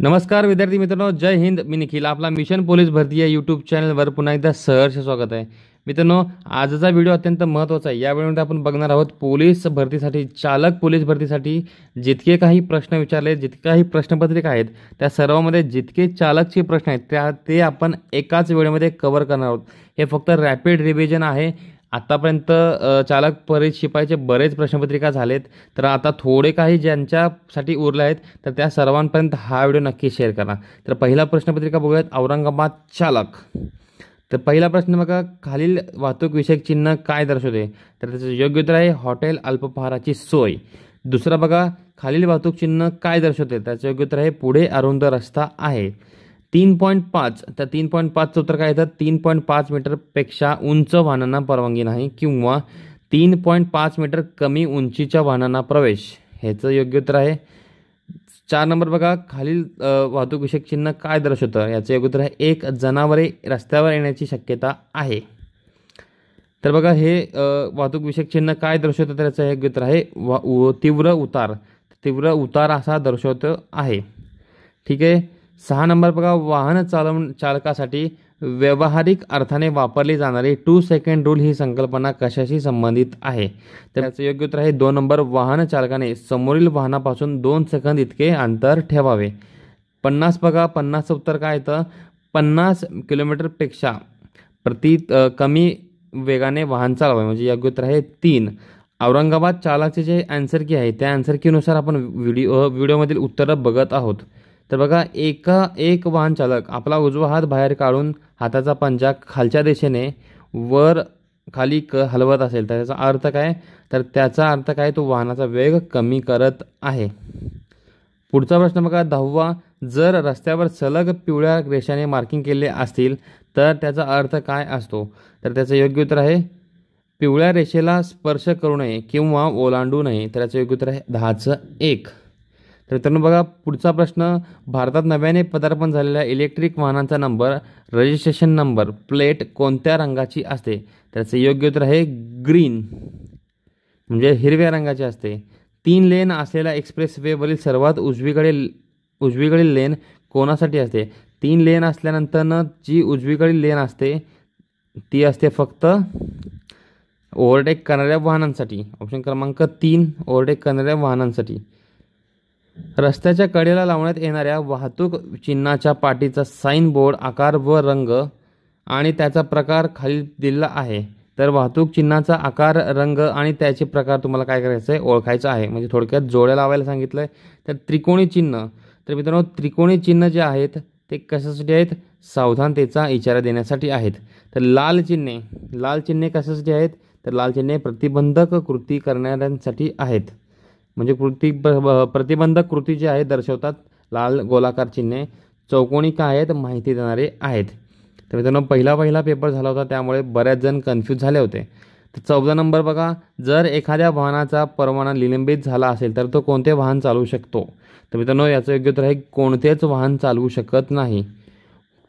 नमस्कार विद्यार्थी मित्रांनो जय हिंद मी निखिल आपला मिशन पोलीस भरती या यूट्यूब चॅनलवर पुन्हा एकदा सहर्ष स्वागत आहे मित्रांनो आजचा व्हिडिओ अत्यंत महत्त्वाचा आहे या वेळेमध्ये आपण बघणार आहोत पोलीस भरतीसाठी चालक पोलीस भरतीसाठी जितके काही प्रश्न विचारले जितके काही प्रश्नपत्रिका आहेत त्या सर्वामध्ये जितके चालकचे प्रश्न आहेत त्या ते आपण एकाच वेळेमध्ये कवर करणार आहोत हे फक्त रॅपिड रिव्हिजन आहे आत्तापर्यंत चालक परीक्षेचे शिपायचे बरेच प्रश्नपत्रिका झालेत तर आता थोडे काही ज्यांच्यासाठी उरले आहेत तर त्या सर्वांपर्यंत हा व्हिडिओ नक्की शेअर करा तर पहिला प्रश्नपत्रिका बघूयात औरंगाबाद चालक तर पहिला प्रश्न बघा खालील वाहतूक विषयक चिन्ह काय दर्शवते तर त्याचं योग्य उत्तर आहे हॉटेल अल्पपहाराची सोय दुसरा बघा खालील वाहतूक चिन्ह काय दर्शवते त्याचं योग्य उत्तर आहे पुढे अरुंद रस्ता आहे तीन पॉईंट पाच तर तीन पॉईंट पाचचं उत्तर काय येतं तीन पॉईंट पाच मीटरपेक्षा उंच वाहनांना परवानगी नाही किंवा तीन पॉईंट पाच मीटर कमी उंचीच्या वाहनांना प्रवेश ह्याचं योग्य उत्तर आहे चार नंबर बघा खालील वाहतूक विषयक चिन्ह काय दर्शवतं याचं योग्य उत्तर आहे एक जनावरे रस्त्यावर येण्याची शक्यता आहे तर बघा हे वाहतूक विषयक चिन्ह काय दर्शवतं तर याचं योग्य उत्तर आहे वा तीव्र उतार तीव्र उतार असा दर्शवत आहे ठीक आहे सहा नंबर बघा वाहन चालव चालकासाठी व्यावहारिक अर्थाने वापरली जाणारी टू सेकंड रूल ही संकल्पना कशाशी संबंधित आहे तर त्याचं योग्य उत्तर आहे दोन नंबर वाहन चालकाने समोरील वाहनापासून दोन सेकंद इतके अंतर ठेवावे पन्नास बघा पन्नास उत्तर काय येतं पन्नास किलोमीटरपेक्षा प्रति कमी वेगाने वाहन चालवावे म्हणजे योग्य उत्तर आहे तीन औरंगाबाद चालाचे जे अँसर की आहे त्या अँसर कीनुसार आपण व्हिडिओ व्हिडिओमधील उत्तरं बघत आहोत तर बघा एका एक वाहन चालक आपला उजवा हात बाहेर काढून हाताचा पंजा खालच्या दिशेने वर खाली क हलवत असेल तर त्याचा अर्थ काय तर त्याचा अर्थ काय तो वाहनाचा वेग कमी करत आहे पुढचा प्रश्न बघा दहावा जर रस्त्यावर सलग पिवळ्या रेषाने मार्किंग केले असतील तर त्याचा अर्थ काय असतो तर त्याचं योग्य उत्तर आहे पिवळ्या रेषेला स्पर्श करू नये किंवा ओलांडू नये तर त्याचं योग्य उत्तर आहे दहाचं एक तर मित्रांनो बघा पुढचा प्रश्न भारतात नव्याने पदार्पण झालेल्या इलेक्ट्रिक वाहनांचा नंबर रजिस्ट्रेशन नंबर प्लेट कोणत्या रंगाची असते त्याचं योग्य उत्तर आहे ग्रीन म्हणजे हिरव्या रंगाची असते तीन लेन असलेल्या एक्सप्रेस वेवरील सर्वात उजवीकडील उजवीकडील लेन कोणासाठी असते तीन लेन असल्यानंतरनं जी उजवीकडील लेन असते ती असते फक्त ओव्हरटेक करणाऱ्या वाहनांसाठी ऑप्शन क्रमांक तीन ओव्हरटेक करणाऱ्या वाहनांसाठी रस्त्याच्या कडेला लावण्यात येणाऱ्या वाहतूक चिन्हाच्या पाटीचा साईनबोर्ड आकार व रंग आणि त्याचा प्रकार खाली दिला आहे तर वाहतूक चिन्हाचा आकार रंग आणि त्याचे प्रकार तुम्हाला काय करायचं आहे ओळखायचं आहे म्हणजे थोडक्यात जोड्या लावायला सांगितलं आहे तर त्रिकोणी चिन्ह तर मित्रांनो त्रिकोणी चिन्ह जे आहेत ते कशासाठी आहेत सावधानतेचा इशारा देण्यासाठी आहेत तर लाल चिन्हे लाल चिन्हे कशासाठी आहेत तर लाल चिन्हे प्रतिबंधक कृती करणाऱ्यांसाठी आहेत म्हणजे कृती प्रतिबंधक कृती जी आहे दर्शवतात लाल गोलाकार चिन्हे चौकोणी काय आहेत माहिती देणारे आहेत तर मित्रांनो पहिला पहिला पेपर झाला होता त्यामुळे बऱ्याच जण कन्फ्यूज झाले होते तर चौदा नंबर बघा जर एखाद्या वाहनाचा परवाना निलंबित झाला असेल तर तो कोणते वाहन चालवू शकतो तर मित्रांनो याचं योग्य उत्तर आहे कोणतेच वाहन चालवू शकत नाही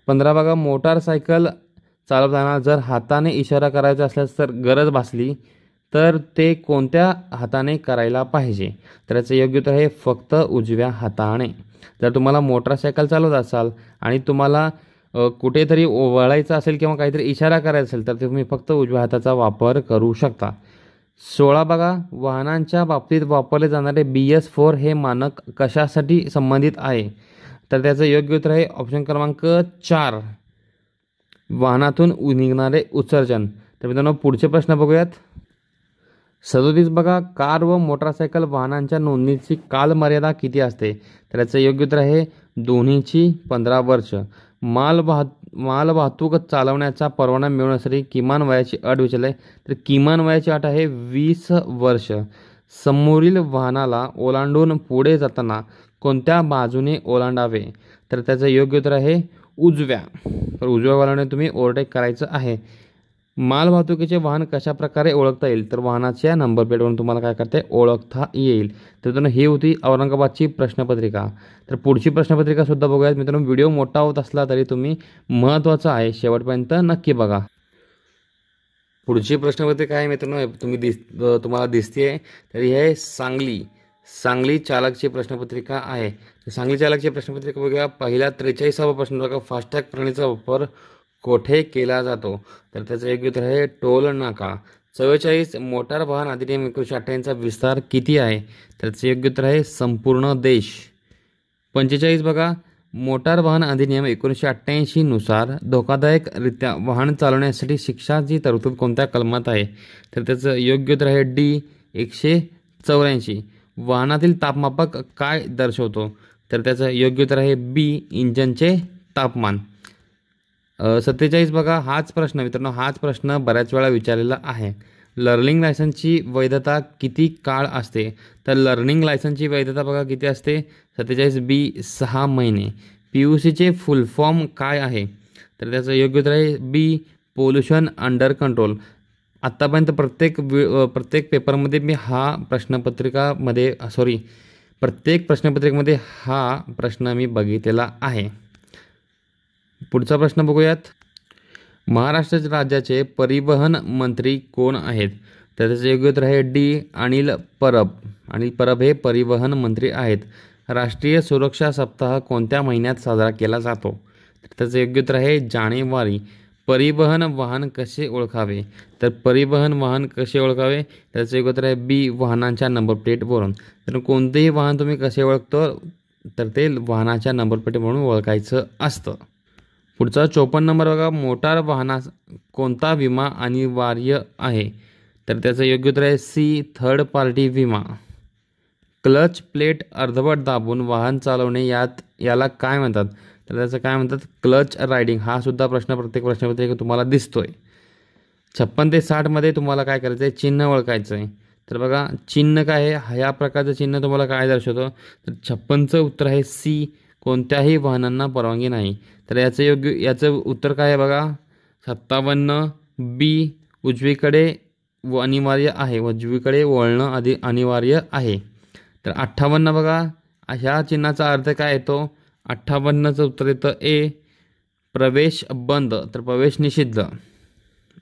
पंधरा बघा मोटारसायकल चालवताना जर हाताने इशारा करायचा असल्यास तर गरज भासली तर ते कोणत्या हाताने करायला पाहिजे तर याचं योग्य उत्तर आहे फक्त उजव्या हाताने जर तुम्हाला मोटरसायकल चालवत असाल आणि तुम्हाला कुठेतरी वळायचं असेल किंवा काहीतरी इशारा करायचा असेल तर तुम्ही फक्त उजव्या हाताचा वापर करू शकता सोळा बघा वाहनांच्या बाबतीत वापरले जाणारे बी एस फोर हे मानक कशासाठी संबंधित आहे तर त्याचं योग्य उत्तर आहे ऑप्शन क्रमांक चार वाहनातून निघणारे उत्सर्जन तर मित्रांनो पुढचे प्रश्न बघूयात सदोतीस बघा कार व मोटारसायकल वाहनांच्या नोंदणीची कालमर्यादा किती असते तर याचं योग्य उत्तर आहे दोन्हीची पंधरा वर्ष माल वाहत माल वाहतूक चालवण्याचा परवाना मिळवण्यासाठी किमान वयाची अट विचारली तर किमान वयाची अट आहे वीस वर्ष समोरील वाहनाला ओलांडून पुढे जाताना कोणत्या बाजूने ओलांडावे तर त्याचं योग्य उत्तर आहे उजव्या तर उजव्या वाहनाने तुम्ही ओव्हरटेक करायचं आहे वाहतुकीचे वाहन कशा प्रकारे ओळखता येईल तर वाहनाच्या नंबर प्लेटवरून तुम्हाला काय करते ओळखता येईल तर मित्रांनो ही होती औरंगाबादची प्रश्नपत्रिका तर पुढची प्रश्नपत्रिका सुद्धा बघूयात मित्रांनो व्हिडिओ मोठा होत असला तरी तुम्ही महत्त्वाचा आहे शेवटपर्यंत नक्की बघा पुढची प्रश्नपत्रिका आहे मित्रांनो तुम्ही दिस तुम्हाला दिसते तर हे सांगली सांगली चालकची प्रश्नपत्रिका आहे सांगली चालकची प्रश्नपत्रिका बघूया पहिला त्रेचाळीसावा प्रश्न फास्टॅग प्रणालीचा वापर कोठे केला जातो तर त्याचं योग्य उत्तर आहे टोल नाका चव्वेचाळीस मोटार वाहन अधिनियम एकोणीसशे अठ्ठ्याऐंचा विस्तार किती आहे त्याचं योग्य उत्तर आहे संपूर्ण देश पंचेचाळीस बघा मोटार वाहन अधिनियम एकोणीसशे अठ्ठ्याऐंशीनुसार धोकादायकरित्या वाहन चालवण्यासाठी शिक्षाची तरतूद कोणत्या कलमात आहे तर त्याचं योग्य उत्तर आहे डी एकशे चौऱ्याऐंशी वाहनातील तापमापक काय दर्शवतो तर त्याचं योग्य उत्तर आहे बी इंजनचे तापमान सत्तेचाळीस बघा हाच प्रश्न मित्रांनो हाच प्रश्न बऱ्याच वेळा विचारलेला आहे लर्निंग लायसन्सची वैधता किती काळ असते तर लर्निंग लायसन्सची वैधता बघा किती असते सत्तेचाळीस बी सहा महिने पी यू सीचे फुल फॉर्म काय आहे तर त्याचं योग्य उत्तर आहे बी पोल्युशन अंडर कंट्रोल आत्तापर्यंत प्रत्येक प्रत्येक पेपरमध्ये मी हा प्रश्नपत्रिकामध्ये सॉरी प्रत्येक प्रश्नपत्रिकेमध्ये हा प्रश्न मी बघितलेला आहे पुढचा प्रश्न बघूयात महाराष्ट्र राज्याचे परिवहन मंत्री कोण आहेत तर त्याचं योग्य उत्तर आहे डी अनिल परब अनिल परब हे परिवहन मंत्री आहेत राष्ट्रीय सुरक्षा सप्ताह कोणत्या महिन्यात साजरा केला जातो तर त्याचं योग्य उत्तर आहे जानेवारी परिवहन वाहन कसे ओळखावे तर परिवहन वाहन कसे ओळखावे त्याचं योग्य उत्तर आहे बी वाहनांच्या नंबर प्लेटवरून तर कोणतेही वाहन तुम्ही कसे ओळखतो तर ते वाहनाच्या नंबर प्लेटवरून ओळखायचं असतं पुढचा चोपन्न नंबर बघा मोटार वाहनास कोणता विमा अनिवार्य आहे तर त्याचं योग्य उत्तर आहे सी थर्ड पार्टी विमा क्लच प्लेट अर्धवट दाबून वाहन चालवणे यात याला काय म्हणतात तर त्याचं काय म्हणतात क्लच रायडिंग हा सुद्धा प्रश्न प्रत्येक प्रश्नापैकी तुम्हाला दिसतोय छप्पन ते साठमध्ये तुम्हाला काय करायचं आहे चिन्ह ओळखायचं आहे तर बघा चिन्ह काय आहे ह्या प्रकारचं चिन्ह तुम्हाला काय दर्शवतं तर छप्पनचं उत्तर आहे सी कोणत्याही वाहनांना परवानगी नाही तर याचं योग्य याचं उत्तर काय आहे बघा सत्तावन्न बी उजवीकडे व अनिवार्य आहे उजवीकडे वळणं आधी अनिवार्य आहे तर अठ्ठावन्न बघा ह्या चिन्हाचा अर्थ काय येतो अठ्ठावन्नचं उत्तर येतं ए प्रवेश बंद तर प्रवेश निषिद्ध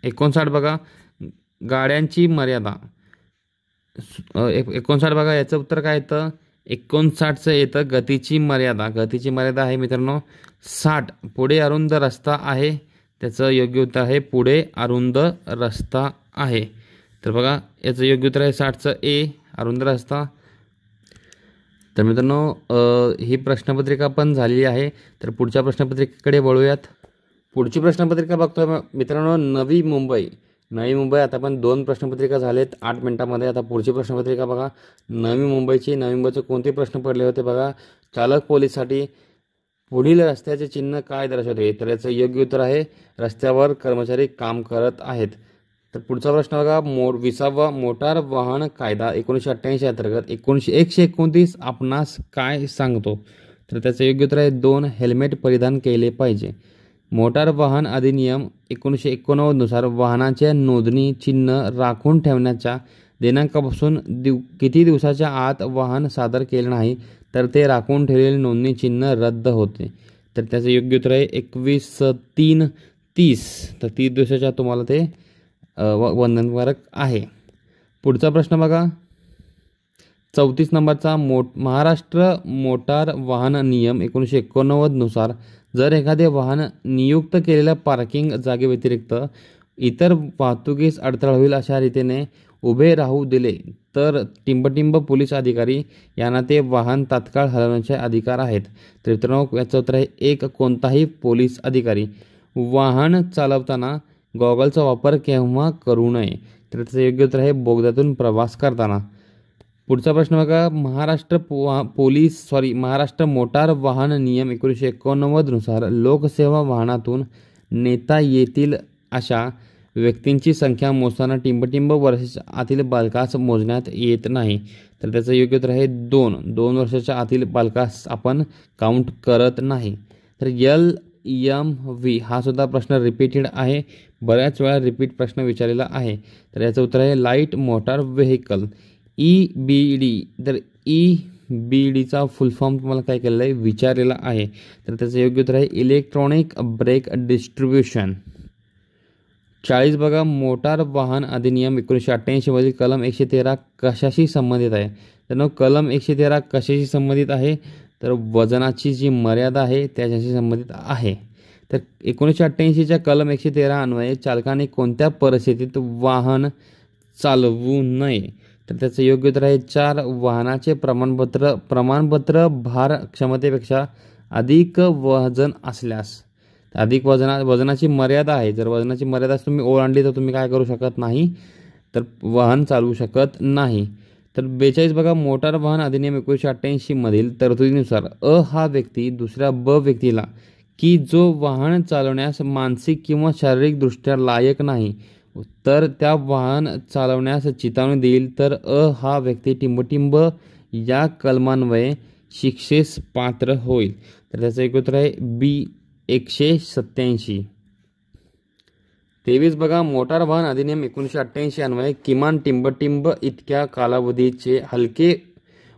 एकोणसाठ बघा गाड्यांची मर्यादा एकोणसाठ बघा याचं उत्तर काय येतं एकोणसाठचं येतं गतीची मर्यादा गतीची मर्यादा आहे मित्रांनो साठ पुढे अरुंद रस्ता आहे त्याचं योग्य उत्तर आहे पुढे अरुंद रस्ता आहे तर बघा याचं योग्य उत्तर आहे साठचं ए अरुंद रस्ता तर मित्रांनो ही प्रश्नपत्रिका पण झालेली आहे तर पुढच्या प्रश्नपत्रिकेकडे वळूयात पुढची प्रश्नपत्रिका बघतोय मित्रांनो नवी मुंबई नवी मुंबई आता पण दोन प्रश्नपत्रिका झालेत आठ मिनिटांमध्ये आता पुढची प्रश्नपत्रिका बघा नवी मुंबईची नवी मुंबईचे कोणते प्रश्न पडले होते बघा चालक पोलीससाठी पुढील रस्त्याचे चिन्ह काय दर्शवते तर याचं योग्य उत्तर आहे रस्त्यावर कर्मचारी काम करत आहेत तर पुढचा प्रश्न बघा मो विसावा मोटार वाहन कायदा एकोणीसशे अठ्ठ्याऐंशी अंतर्गत एकोणीसशे एकशे एकोणतीस आपणास काय सांगतो तर त्याचं योग्य उत्तर आहे दोन हेल्मेट परिधान केले पाहिजे मोटार वाहन अधिनियम एकोणीसशे एकोणनव्वदनुसार वाहनाचे नोंदणी चिन्ह राखून ठेवण्याच्या दिनांकापासून दिव किती दिवसाच्या आत वाहन सादर केले नाही तर ते राखून ठेवलेले नोंदणी चिन्ह रद्द होते तर त्याचं योग्य उत्तर आहे एकवीस तीन तीस तर तीस दिवसाच्या तुम्हाला ते वंदनकारक आहे पुढचा प्रश्न बघा चौतीस नंबरचा मो महाराष्ट्र मोटार वाहन नियम एकोणीसशे एकोणनव्वदनुसार जर एखादे वाहन नियुक्त केलेल्या पार्किंग जागेव्यतिरिक्त इतर वाहतुकीस अडथळा होईल अशा रीतीने उभे राहू दिले तर टिंबटिंब पोलीस अधिकारी यांना ते वाहन तात्काळ हलवण्याचे अधिकार आहेत तर याचं उत्तर आहे एक कोणताही पोलीस अधिकारी वाहन चालवताना गॉगलचा वापर केव्हा करू नये तर त्याचं योग्य उत्तर आहे बोगद्यातून प्रवास करताना पुढचा प्रश्न बघा महाराष्ट्र पो पोलीस सॉरी महाराष्ट्र मोटार वाहन नियम एकोणीसशे एकोणनव्वदनुसार लोकसेवा वाहनातून नेता येतील अशा व्यक्तींची संख्या मोजताना टिंबटिंब वर्षाच्या आतील बालकास मोजण्यात येत नाही तर त्याचं योग्य उत्तर आहे दोन दोन वर्षाच्या आतील बालकास आपण काउंट करत नाही तर यल यम व्ही हा सुद्धा प्रश्न रिपीटेड आहे बऱ्याच वेळा रिपीट प्रश्न विचारलेला आहे तर याचं उत्तर आहे light motor vehicle E B D तर ई बी डीचा फुल फॉर्म तुम्हाला काय केलेला आहे विचारलेला आहे तर त्याचं योग्य उत्तर आहे इलेक्ट्रॉनिक ब्रेक डिस्ट्रीब्युशन चाळीस बघा मोटार वाहन अधिनियम एकोणीसशे अठ्ठ्याऐंशीमधील कलम एकशे तेरा कशाशी संबंधित आहे तर मग कलम एकशे तेरा कशाशी संबंधित आहे तर वजनाची जी मर्यादा आहे त्याच्याशी संबंधित आहे तर एकोणीसशे अठ्ठ्याऐंशीच्या कलम एकशे तेरा अन्वये चालकाने कोणत्या परिस्थितीत वाहन चालवू नये तर त्याचं योग्य उत्तर आहे चार वाहनाचे प्रमाणपत्र प्रमाणपत्र भार क्षमतेपेक्षा अधिक वजन असल्यास अधिक वजना वजनाची मर्यादा आहे जर वजनाची मर्यादा तुम्ही ओलांडली तर तुम्ही काय करू शकत नाही तर वाहन चालवू शकत नाही तर बेचाळीस बघा मोटार वाहन अधिनियम एकोणीसशे अठ्ठ्याऐंशीमधील तरतुदीनुसार अ हा व्यक्ती दुसऱ्या ब व्यक्तीला की जो वाहन चालवण्यास मानसिक किंवा शारीरिकदृष्ट्या लायक नाही तर त्या वाहन चालवण्यास चितावणी देईल तर अ हा व्यक्ती टिंबटिंब या कलमान्वये शिक्षेस पात्र होईल तर त्याचं एक उत्तर आहे बी एकशे सत्त्याऐंशी तेवीस बघा मोटार वाहन अधिनियम एकोणीसशे अठ्ठ्याऐंशी अन्वये किमान टिंबटिंब इतक्या कालावधीचे हलके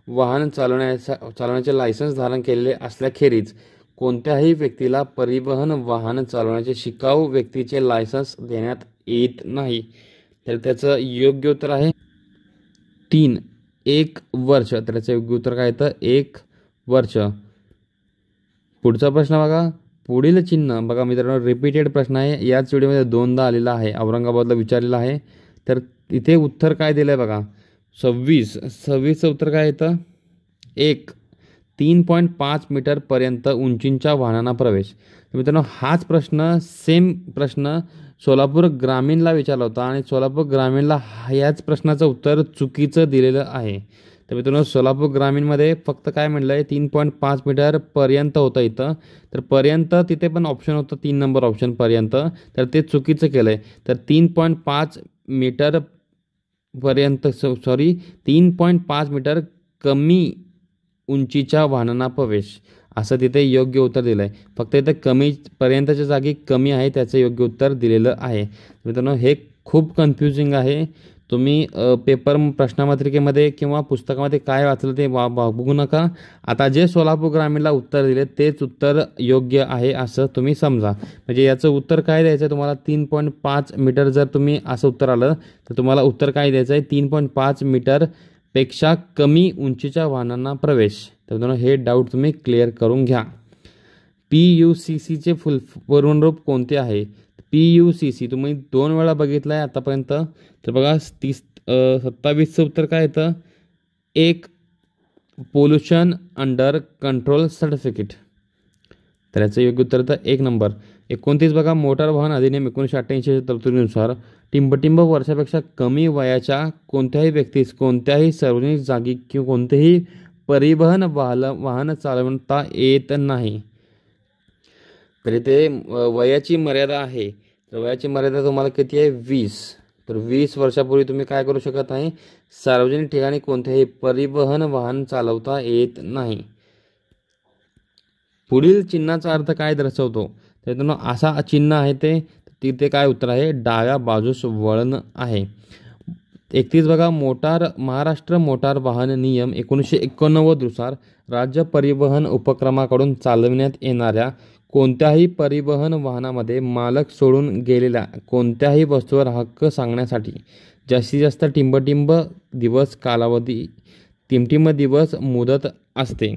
वाहन चालवण्याचा चालवण्याचे लायसन्स धारण केलेले असल्याखेरीज कोणत्याही व्यक्तीला परिवहन वाहन चालवण्याचे शिकाऊ व्यक्तीचे लायसन्स देण्यात येत नाही तर त्याचं योग्य उत्तर आहे तीन एक वर्ष तर त्याचं योग्य उत्तर काय येतं एक वर्ष पुढचा प्रश्न बघा पुढील चिन्ह बघा मित्रांनो रिपीटेड प्रश्न आहे याच व्हिडिओमध्ये दोनदा आलेला आहे औरंगाबादला विचारलेला आहे तर इथे उत्तर काय दिलं आहे बघा सव्वीस सव्वीसचं उत्तर काय येतं एक तीन पॉईंट पाच मीटरपर्यंत उंचींच्या वाहनांना प्रवेश मित्रांनो हाच प्रश्न सेम प्रश्न सोलापूर ग्रामीणला विचारला होता आणि सोलापूर ग्रामीणला याच प्रश्नाचं उत्तर चुकीचं दिलेलं आहे तर मित्रांनो सोलापूर ग्रामीणमध्ये फक्त काय म्हटलं आहे तीन पॉईंट पाच मीटर पर्यंत होतं इथं तर पर्यंत तिथे पण ऑप्शन होतं तीन नंबर ऑप्शन पर्यंत तर ते चुकीचं केलं आहे तर तीन पॉईंट पाच मीटर पर्यंत सॉरी तीन पॉईंट पाच मीटर कमी उंचीच्या वाहनांना प्रवेश असं तिथे योग्य उत्तर दिलं आहे फक्त इथं कमीपर्यंतच्या जागी कमी आहे त्याचं योग्य उत्तर दिलेलं आहे मित्रांनो हे खूप कन्फ्युजिंग आहे तुम्ही पेपर प्रश्नपत्रिकेमध्ये किंवा पुस्तकामध्ये काय वाचलं ते वा बघू नका आता जे सोलापूर ग्रामीणला उत्तर दिले तेच उत्तर योग्य आहे असं तुम्ही समजा म्हणजे याचं उत्तर काय द्यायचं आहे तुम्हाला तीन पॉईंट पाच मीटर जर तुम्ही असं उत्तर आलं तर तुम्हाला उत्तर काय द्यायचं आहे तीन पॉईंट पाच मीटर पेक्षा कमी उंचीच्या वाहनांना प्रवेश तर मित्रांनो हे डाऊट तुम्ही क्लिअर करून घ्या पी यू सी सीचे फुल पूर्णरूप कोणते आहे पी यू सी सी तुम्ही दोन वेळा बघितलं आहे आतापर्यंत तर बघा तीस सत्तावीसचं उत्तर काय येतं एक पोल्युशन अंडर कंट्रोल सर्टिफिकेट तर याचं योग्य उत्तर तर एक नंबर एकोणतीस बघा मोटार वाहन अधिनियम एकोणीसशे अठ्ठ्याऐंशीच्या तरतुदीनुसार टिंबटिंब वर्षापेक्षा कमी वयाच्या कोणत्याही व्यक्तीस कोणत्याही सार्वजनिक जागी किंवा कोणतेही परिवहन वाहन वाहन चालवता येत नाही तर इथे वयाची मर्यादा आहे तर वयाची मर्यादा तुम्हाला किती आहे वीस तर वीस वर्षापूर्वी तुम्ही काय करू शकत नाही सार्वजनिक ठिकाणी कोणतेही परिवहन वाहन चालवता येत नाही पुढील चिन्हाचा अर्थ काय दर्शवतो तर मित्रांनो असा चिन्ह आहे ते तिथे काय उत्तर आहे डाव्या बाजूस वळण आहे एकतीस बघा मोटार महाराष्ट्र मोटार वाहन नियम एकोणीसशे एकोणनव्वदनुसार राज्य परिवहन उपक्रमाकडून चालविण्यात येणाऱ्या कोणत्याही परिवहन वाहनामध्ये मालक सोडून गेलेल्या कोणत्याही वस्तूवर हक्क सांगण्यासाठी जास्तीत जास्त टिंबटिंब दिवस कालावधी टिमटिंब दिवस मुदत असते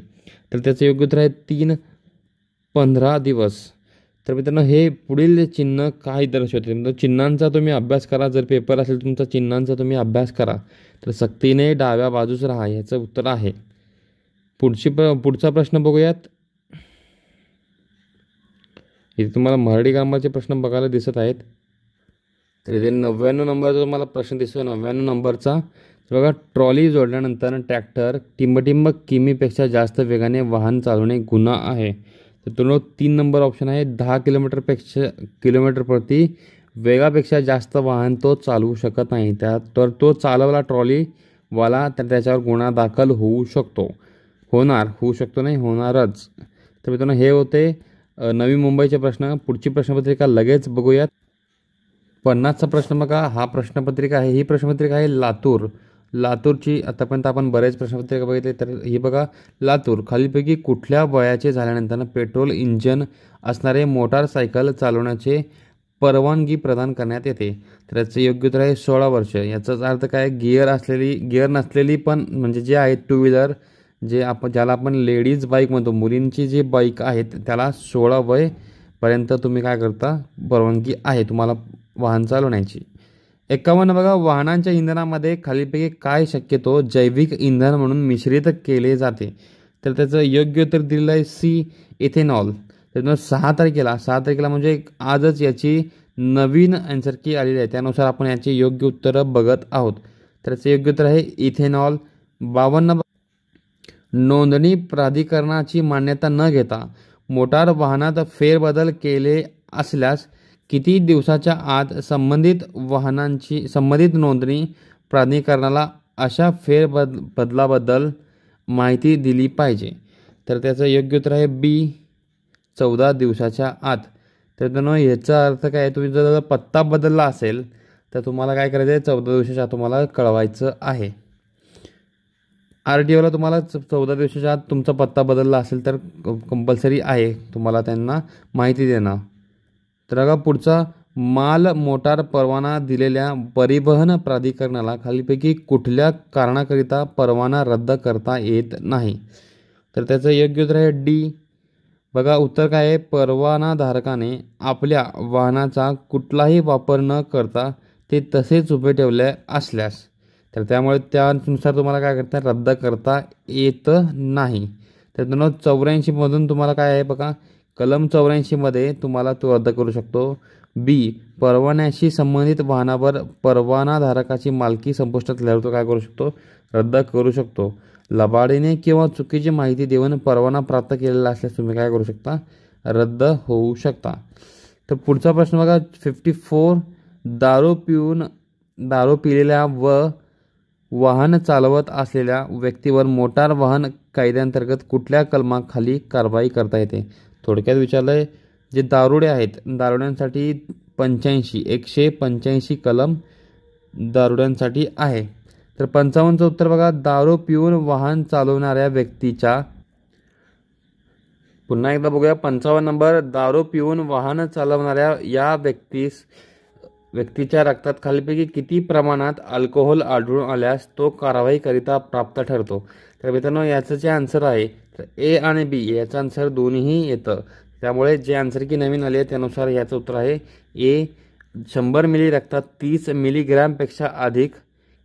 तर त्याचं योग्य उत्तर आहे तीन पंधरा दिवस तर मित्रांनो हे पुढील चिन्ह काय दर्शवते म्हणजे चिन्हांचा तुम्ही अभ्यास करा जर पेपर असेल तुमचा चिन्हांचा तुम्ही अभ्यास करा तर सक्तीने डाव्या बाजूस राहा याचं उत्तर आहे पुढची प्र पुढचा प्रश्न बघूयात इथे तुम्हाला मराठी ग्रामाचे प्रश्न बघायला दिसत आहेत तर इथे नव्याण्णव नंबरचा तुम्हाला प्रश्न दिसतो नव्याण्णव नंबरचा तर बघा ट्रॉली जोडल्यानंतर ट्रॅक्टर टिंबटिंब किमीपेक्षा जास्त वेगाने वाहन चालवणे गुन्हा आहे मित्रांनो तीन नंबर ऑप्शन आहे दहा किलोमीटरपेक्षा किलोमीटरप्रती वेगापेक्षा जास्त वाहन तो चालवू शकत नाही त्या तर तो चालवला ट्रॉलीवाला तर त्याच्यावर गुन्हा दाखल होऊ शकतो होणार होऊ शकतो नाही होणारच तर मित्रांनो हे होते नवी मुंबईचे प्रश्न पुढची प्रश्नपत्रिका लगेच बघूयात पन्नासचा प्रश्न बघा हा प्रश्नपत्रिका आहे ही प्रश्नपत्रिका आहे लातूर लातूरची आतापर्यंत आपण बरेच प्रश्नपत्रिका बघितले तर हे बघा लातूर खालीलपैकी कुठल्या वयाचे झाल्यानंतर पेट्रोल इंजन असणारे मोटारसायकल चालवण्याचे परवानगी प्रदान करण्यात येते तर याचं योग्य उत्तर आहे सोळा वर्ष याचाच अर्थ काय गिअर असलेली गिअर नसलेली पण म्हणजे जे आहे टू व्हीलर जे आपण ज्याला आपण लेडीज बाईक म्हणतो मुलींची जी बाईक आहेत त्याला सोळा वयपर्यंत तुम्ही काय करता परवानगी आहे तुम्हाला वाहन चालवण्याची एकावन्न बघा वाहनांच्या इंधनामध्ये खालीपैकी काय शक्यतो जैविक इंधन म्हणून मिश्रित केले जाते तर त्याचं योग्य उत्तर दिलेलं आहे सी इथेनॉल त्याच्यानंतर सहा तारखेला सहा तारखेला म्हणजे आजच याची नवीन आन्सर की आलेली आहे त्यानुसार आपण याची योग्य उत्तरं बघत आहोत त्याचं योग्य उत्तर आहे इथेनॉल बावन्न नोंदणी प्राधिकरणाची मान्यता न घेता मोटार वाहनात फेरबदल केले असल्यास किती दिवसाच्या आत संबंधित वाहनांची संबंधित नोंदणी प्राधिकरणाला अशा फेर बदलाबद्दल माहिती दिली पाहिजे तर त्याचं योग्य उत्तर आहे बी चौदा दिवसाच्या आत तर त्यानं ह्याचा अर्थ काय तुम्ही जर पत्ता बदलला असेल तर तुम्हाला काय करायचं आहे चौदा दिवसाच्या तुम्हाला कळवायचं आहे आर टी ओला तुम्हाला चौदा दिवसाच्या आत तुमचा पत्ता बदलला असेल तर कंपल्सरी आहे तुम्हाला त्यांना माहिती देणं पुढचा माल मोटार परवाना दिलेल्या परिवहन प्राधिकरणाला खालीपैकी कुठल्या कारणाकरिता परवाना रद्द करता येत नाही तर त्याचं योग्य उत्तर आहे डी बघा उत्तर काय आहे परवानाधारकाने आपल्या वाहनाचा कुठलाही वापर न करता ते तसेच उभे ठेवले असल्यास तर त्यामुळे त्यानुसार तुम्हाला काय करता रद्द करता येत नाही तर दोन चौऱ्याऐंशीमधून तुम्हाला काय आहे बघा कलम चौऱ्याऐंशीमध्ये तुम्हाला तो रद्द करू शकतो बी परवान्याशी संबंधित वाहनावर परवानाधारकाची मालकी संपुष्टात आल्यावर तो काय करू शकतो रद्द करू शकतो लबाडीने किंवा चुकीची माहिती देऊन परवाना प्राप्त केलेला असल्यास तुम्ही काय करू शकता रद्द होऊ शकता तर पुढचा प्रश्न बघा फिफ्टी फोर दारू पिऊन दारू पिलेल्या व वाहन चालवत असलेल्या व्यक्तीवर मोटार वाहन कायद्यांतर्गत कुठल्या कलमाखाली कारवाई करता येते थोडक्यात विचारलं आहे जे दारुडे आहेत दारुड्यांसाठी पंच्याऐंशी एकशे पंच्याऐंशी कलम दारुड्यांसाठी आहे तर पंचावन्नचं उत्तर बघा दारू पिऊन वाहन चालवणाऱ्या व्यक्तीच्या पुन्हा एकदा बघूया पंचावन्न नंबर दारू पिऊन वाहन चालवणाऱ्या या व्यक्तीस व्यक्तीच्या रक्तात खालीपैकी किती प्रमाणात अल्कोहोल आढळून आल्यास तो कारवाईकरिता प्राप्त ठरतो तर मित्रांनो याचं जे आन्सर आहे तर ए आणि बी याचा आन्सर दोन्हीही येतं त्यामुळे जे आन्सर की नवीन आले त्यानुसार याचं उत्तर आहे ए शंभर मिली रक्तात तीस मिलीग्रॅमपेक्षा अधिक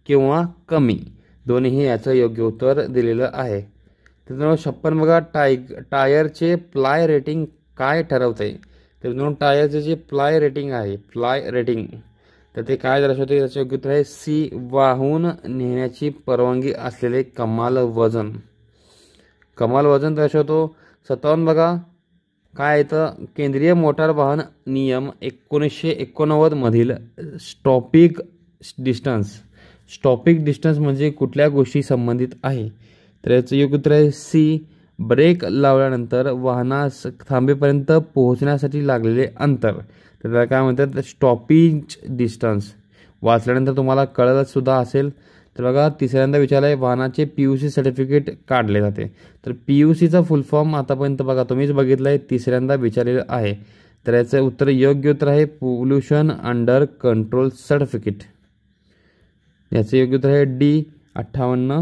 किंवा कमी दोन्हीही याचं योग्य उत्तर दिलेलं आहे तर मित्रांनो छप्पन बघा टाय टायरचे प्लाय रेटिंग काय ठरवते तर मित्रांनो टायरचे जे प्लाय रेटिंग आहे प्लाय रेटिंग तर ते काय दर्शवते त्याचे योग्य उत्तर आहे सी वाहून नेण्याची परवानगी असलेले कमाल वजन कमाल वजन दर्शवतो सत्तावन्न बघा काय येतं केंद्रीय मोटार वाहन नियम एकोणीसशे एकोणनव्वदमधील स्टॉपिक डिस्टन्स स्टॉपिक डिस्टन्स म्हणजे कुठल्या गोष्टी संबंधित आहे तर याचं योग्य उत्तर आहे सी ब्रेक लावल्यानंतर वाहनास थांबेपर्यंत पोहोचण्यासाठी लागलेले अंतर तर त्याला काय म्हणतात स्टॉपिंग डिस्टन्स वाचल्यानंतर तुम्हाला कळलंसुद्धा असेल तर बघा तिसऱ्यांदा विचारला आहे वाहनाचे पी यू सी सर्टिफिकेट काढले जाते तर पी यू सीचा फुल फॉर्म आतापर्यंत बघा तुम्हीच बघितलं आहे तिसऱ्यांदा विचारलेलं आहे तर याचं उत्तर योग्य उत्तर आहे पोल्युशन अंडर कंट्रोल सर्टिफिकेट याचं योग्य उत्तर आहे डी अठ्ठावन्न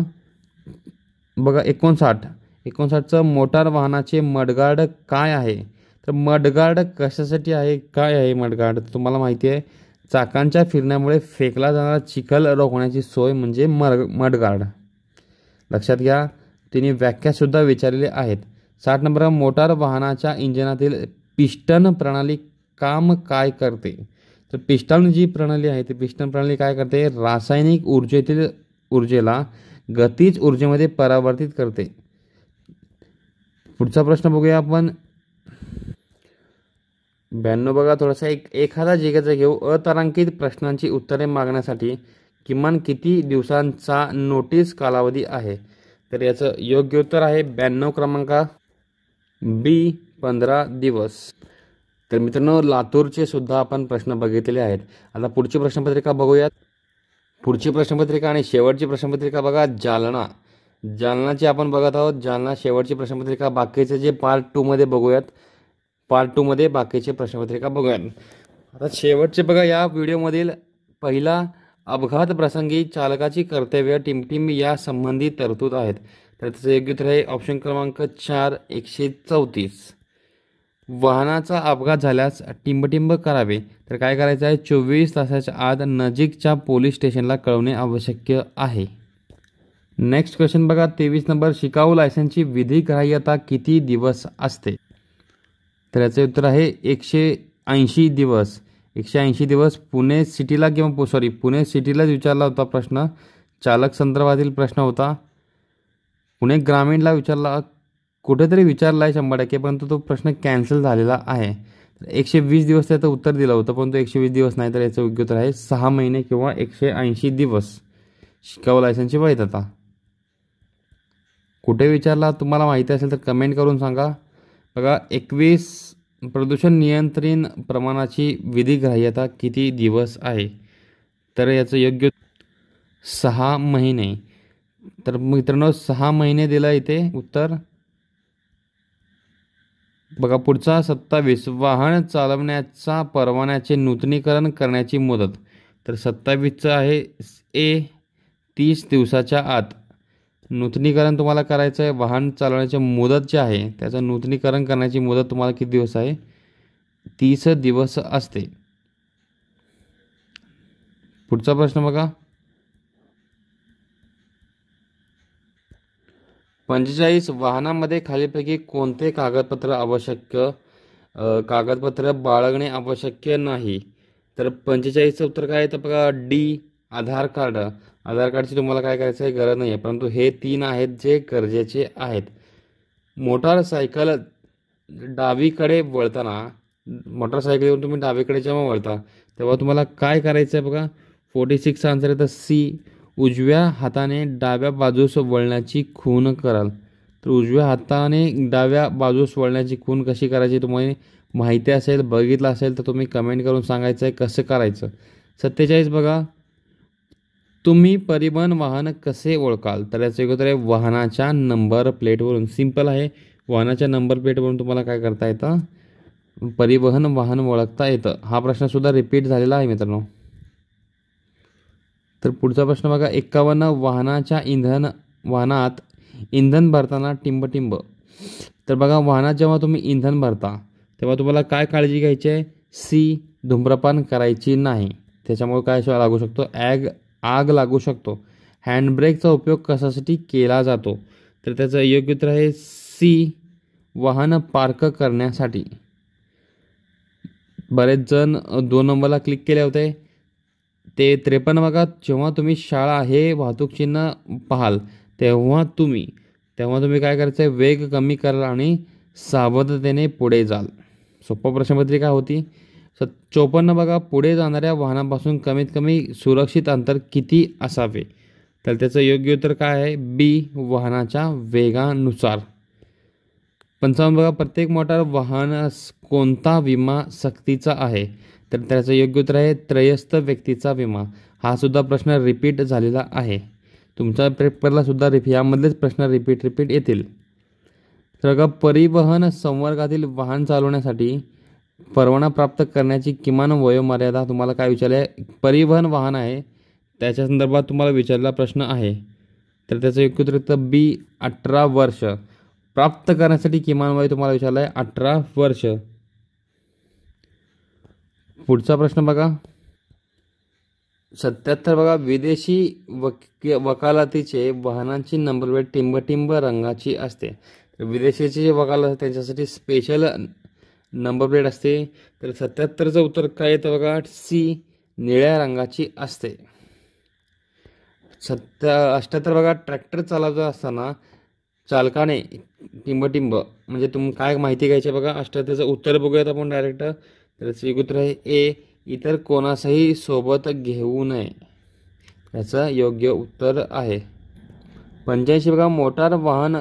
बघा एकोणसाठ एकोणसाठचं मोटार वाहनाचे मडगार्ड काय आहे तर मडगार्ड कशासाठी आहे काय आहे मडगार्ड तुम्हाला माहिती आहे चाकांच्या फिरण्यामुळे फेकला जाणारा चिखल रोखण्याची सोय म्हणजे मर मडगार्ड लक्षात घ्या तिने व्याख्यासुद्धा विचारलेली आहेत साठ नंबर मोटार वाहनाच्या इंजिनातील पिस्टन प्रणाली काम काय करते तर पिस्टन जी प्रणाली आहे ती पिस्टन प्रणाली काय करते रासायनिक ऊर्जेतील ऊर्जेला गतीच ऊर्जेमध्ये परावर्तित करते पुढचा प्रश्न बघूया आपण ब्याण्णव बघा थोडासा एक एखादा जेगाचा घेऊ अतारांकित प्रश्नांची उत्तरे मागण्यासाठी किमान किती दिवसांचा नोटीस कालावधी आहे तर याचं योग्य उत्तर आहे ब्याण्णव क्रमांक बी पंधरा दिवस तर मित्रांनो लातूरचे सुद्धा आपण प्रश्न बघितलेले आहेत आता पुढची प्रश्नपत्रिका बघूयात पुढची प्रश्नपत्रिका आणि शेवटची प्रश्नपत्रिका बघा जालना जालनाची आपण बघत आहोत जालना शेवटची प्रश्नपत्रिका बाकीचे जे पार्ट टूमध्ये बघूयात पार्ट टूमध्ये बाकीचे प्रश्नपत्रिका बघूया आता शेवटचे बघा या व्हिडिओमधील पहिला अपघात प्रसंगी चालकाची कर्तव्य टिमटिम या संबंधी तरतूद आहेत तर त्याचं योग्य उत्तर आहे ऑप्शन क्रमांक चार एकशे चौतीस वाहनाचा अपघात झाल्यास टिंबटिंब करावे तर काय करायचं आहे चोवीस तासाच्या आत नजीकच्या पोलीस स्टेशनला कळवणे आवश्यक आहे नेक्स्ट क्वेश्चन बघा तेवीस नंबर शिकाऊ लायसन्सची विधी ग्राह्यता किती दिवस असते तर याचं उत्तर आहे एकशे ऐंशी दिवस एकशे ऐंशी दिवस पुणे सिटीला किंवा सॉरी पुणे सिटीलाच विचारला होता प्रश्न चालक संदर्भातील प्रश्न होता पुणे ग्रामीणला विचारला कुठेतरी विचारला आहे शंभर टक्के परंतु तो प्रश्न कॅन्सल झालेला आहे एकशे वीस दिवस त्याचं उत्तर दिलं होतं परंतु एकशे वीस दिवस नाही तर याचं योग्य उत्तर आहे सहा महिने किंवा एकशे ऐंशी दिवस शिकाऊ लायसनची वैधता कुठे विचारला तुम्हाला माहिती असेल तर कमेंट करून सांगा बघा एकवीस प्रदूषण नियंत्रण प्रमाणाची विधिग्राह्यता किती दिवस आहे तर याचं योग्य सहा महिने तर मित्रांनो सहा महिने दिला इथे उत्तर बघा पुढचा सत्तावीस वाहन चालवण्याचा परवान्याचे नूतनीकरण करण्याची मुदत तर सत्तावीसचं आहे ए तीस दिवसाच्या आत नूतनीकरण तुम्हाला करायचं आहे वाहन चालवण्याची मुदत जी आहे त्याचं नूतनीकरण करण्याची मुदत तुम्हाला किती दिवस आहे तीस दिवस असते पुढचा प्रश्न बघा पंचेचाळीस वाहनामध्ये खालीपैकी कोणते कागदपत्र आवश्यक कागदपत्र बाळगणे आवश्यक नाही तर पंचेचाळीसचं उत्तर काय तर बघा डी आधार कार्ड आधार कार्डची तुम्हाला काय करायचं आहे गरज नाही आहे परंतु हे तीन आहेत जे गरजेचे आहेत मोटारसायकल डावीकडे वळताना मोटारसायकलवरून तुम्ही डावीकडे जेव्हा वळता तेव्हा तुम्हाला काय करायचं आहे बघा फोर्टी सिक्स आन्सर आहे तर सी उजव्या हाताने डाव्या बाजूस वळण्याची खून कराल तर उजव्या हाताने डाव्या बाजूस वळण्याची खून कशी करायची तुम्हाला माहिती असेल बघितलं असेल तर तुम्ही कमेंट करून सांगायचं आहे कसं करायचं सत्तेचाळीस बघा तुम्ही परिवहन वाहन कसे ओळखाल तर याचं एक आहे वाहनाच्या नंबर प्लेटवरून सिम्पल आहे वाहनाच्या नंबर प्लेटवरून तुम्हाला काय करता येतं परिवहन वाहन ओळखता येतं हा प्रश्नसुद्धा रिपीट झालेला आहे मित्रांनो तर पुढचा प्रश्न बघा एक्कावन्न वाहनाच्या इंधन वाहनात इंधन भरताना टिंबटिंब तर बघा वाहनात जेव्हा तुम्ही इंधन भरता तेव्हा तुम्हाला काय काळजी घ्यायची आहे सी धुम्रपान करायची नाही त्याच्यामुळे काय लागू शकतो ॲग आग लागू शकतो हँडब्रेकचा उपयोग कशासाठी केला जातो तर त्याचं योग्य उत्तर आहे सी वाहन पार्क करण्यासाठी बरेच जण दोन नंबरला क्लिक केले होते ते त्रेपन्न भागात जेव्हा तुम्ही शाळा हे वाहतूक चिन्ह पाहाल तेव्हा तुम्ही तेव्हा तुम्ही काय करायचं आहे वेग कमी कराल आणि सावधतेने पुढे जाल सोपा प्रश्नपत्रिका होती स चोपन्न बघा पुढे जाणाऱ्या वाहनापासून कमीत कमी सुरक्षित अंतर किती असावे तर त्याचं योग्य उत्तर काय आहे बी वाहनाच्या वेगानुसार पंचावन्न बघा प्रत्येक मोटार वाहन कोणता विमा सक्तीचा आहे तर त्याचं योग्य उत्तर आहे त्रयस्थ व्यक्तीचा विमा हा सुद्धा प्रश्न रिपीट झालेला आहे तुमच्या पेपरला सुद्धा रिप यामधलेच प्रश्न रिपीट रिपीट येतील तर परिवहन संवर्गातील वाहन चालवण्यासाठी परवाना प्राप्त करण्याची किमान वयोमर्यादा तुम्हाला काय विचारलं आहे परिवहन वाहन आहे त्याच्या संदर्भात तुम्हाला विचारलेला प्रश्न आहे तर त्याचं योग्य उत्तर बी अठरा वर्ष प्राप्त करण्यासाठी किमान वय तुम्हाला विचारलं आहे अठरा वर्ष पुढचा प्रश्न बघा सत्याहत्तर बघा विदेशी वक वकालतीचे वाहनांची नंबर प्लेट टिंबटिंब रंगाची असते विदेशीचे जे वकालत त्यांच्यासाठी स्पेशल नंबर प्लेट असते तर सत्याहत्तरचं उत्तर काय येतं बघा सी निळ्या रंगाची असते सत्या अष्ट्याहत्तर बघा ट्रॅक्टर चालवत असताना चालकाने टिंबटिंब म्हणजे तुम काय माहिती घ्यायची बघा अष्ट्याहत्तरचं उत्तर बघूयात आपण डायरेक्ट तर स्वीकृत आहे ए इतर कोणासही सोबत घेऊ नये याचं योग्य उत्तर आहे पंच्याऐंशी बघा मोटार वाहन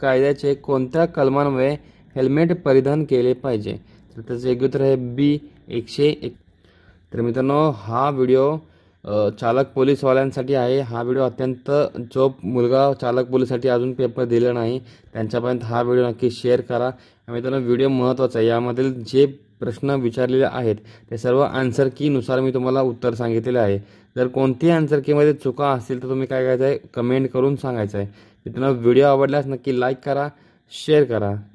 कायद्याचे कोणत्या कलमांमुळे हेल्मेट परिधान केले पाहिजे तर त्याचं योग्य उत्तर आहे बी एकशे एक तर मित्रांनो हा व्हिडिओ चालक पोलीसवाल्यांसाठी आहे हा व्हिडिओ अत्यंत जो मुलगा चालक पोलीससाठी अजून पेपर दिला नाही त्यांच्यापर्यंत हा व्हिडिओ नक्की शेअर करा मित्रांनो व्हिडिओ महत्त्वाचा आहे यामधील जे प्रश्न विचारलेले आहेत ते सर्व आन्सर कीनुसार मी तुम्हाला उत्तर सांगितलेले आहे जर कोणतीही आन्सर कीमध्ये चुका असतील तर तुम्ही काय करायचं आहे कमेंट करून सांगायचं आहे मित्रांनो व्हिडिओ आवडल्यास नक्की लाईक करा शेअर करा